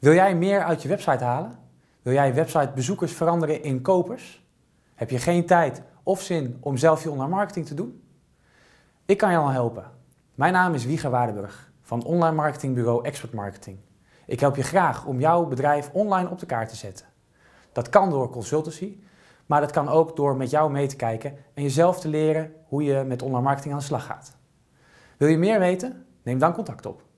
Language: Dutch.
Wil jij meer uit je website halen? Wil jij websitebezoekers veranderen in kopers? Heb je geen tijd of zin om zelf je online marketing te doen? Ik kan je al helpen. Mijn naam is Wieger Waardenburg van online marketingbureau Expert Marketing. Ik help je graag om jouw bedrijf online op de kaart te zetten. Dat kan door consultancy, maar dat kan ook door met jou mee te kijken en jezelf te leren hoe je met online marketing aan de slag gaat. Wil je meer weten? Neem dan contact op.